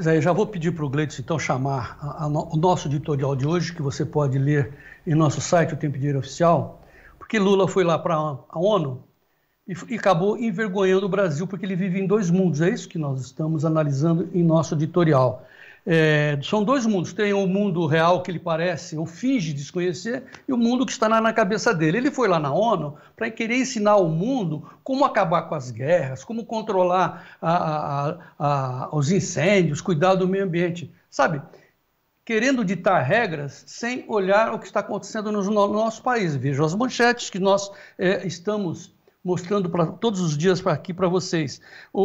Zé, já vou pedir para o Gleitz, então, chamar a, a, o nosso editorial de hoje, que você pode ler em nosso site, o Tempo de Dinheiro Oficial, porque Lula foi lá para a ONU e, e, acabou envergonhando o Brasil, porque ele vive em dois mundos. É isso que nós estamos analisando em nosso editorial. É, são dois mundos. Tem o mundo real que ele parece ou finge desconhecer e o mundo que está na, na cabeça dele. Ele foi lá na ONU para querer ensinar ao mundo como acabar com as guerras, como controlar a, a, a, os incêndios, cuidar do meio ambiente, sabe? Querendo ditar regras sem olhar o que está acontecendo no, no nosso país. Vejam as manchetes que nós é, estamos mostrando pra, todos os dias para aqui para vocês. O,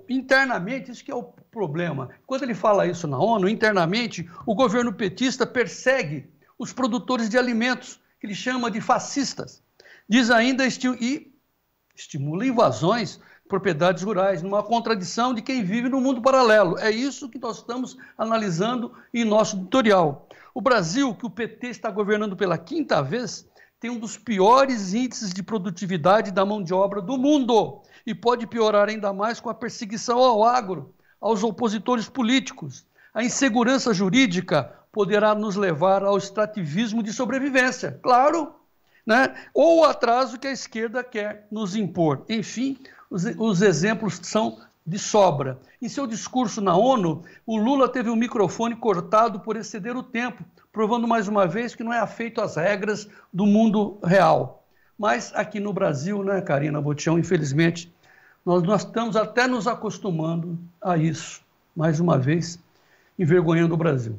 o, internamente, isso que é o problema. Quando ele fala isso na ONU, internamente, o governo petista persegue os produtores de alimentos, que ele chama de fascistas. Diz ainda esti e estimula invasões propriedades rurais, numa contradição de quem vive no mundo paralelo. É isso que nós estamos analisando em nosso tutorial. O Brasil, que o PT está governando pela quinta vez, tem um dos piores índices de produtividade da mão de obra do mundo e pode piorar ainda mais com a perseguição ao agro, aos opositores políticos. A insegurança jurídica poderá nos levar ao extrativismo de sobrevivência, claro, né? ou o atraso que a esquerda quer nos impor. Enfim, os, os exemplos são de sobra. Em seu discurso na ONU, o Lula teve o um microfone cortado por exceder o tempo, provando mais uma vez que não é afeito às regras do mundo real. Mas aqui no Brasil, né, Karina Botião, infelizmente, nós, nós estamos até nos acostumando a isso. Mais uma vez, envergonhando o Brasil.